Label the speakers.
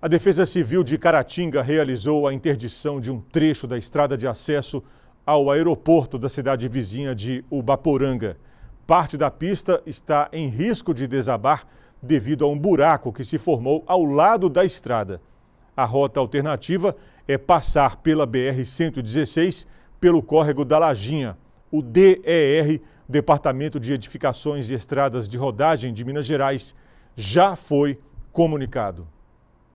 Speaker 1: A Defesa Civil de Caratinga realizou a interdição de um trecho da estrada de acesso ao aeroporto da cidade vizinha de Ubaporanga. Parte da pista está em risco de desabar devido a um buraco que se formou ao lado da estrada. A rota alternativa é passar pela BR-116 pelo córrego da Lajinha. O DER, Departamento de Edificações e Estradas de Rodagem de Minas Gerais, já foi comunicado.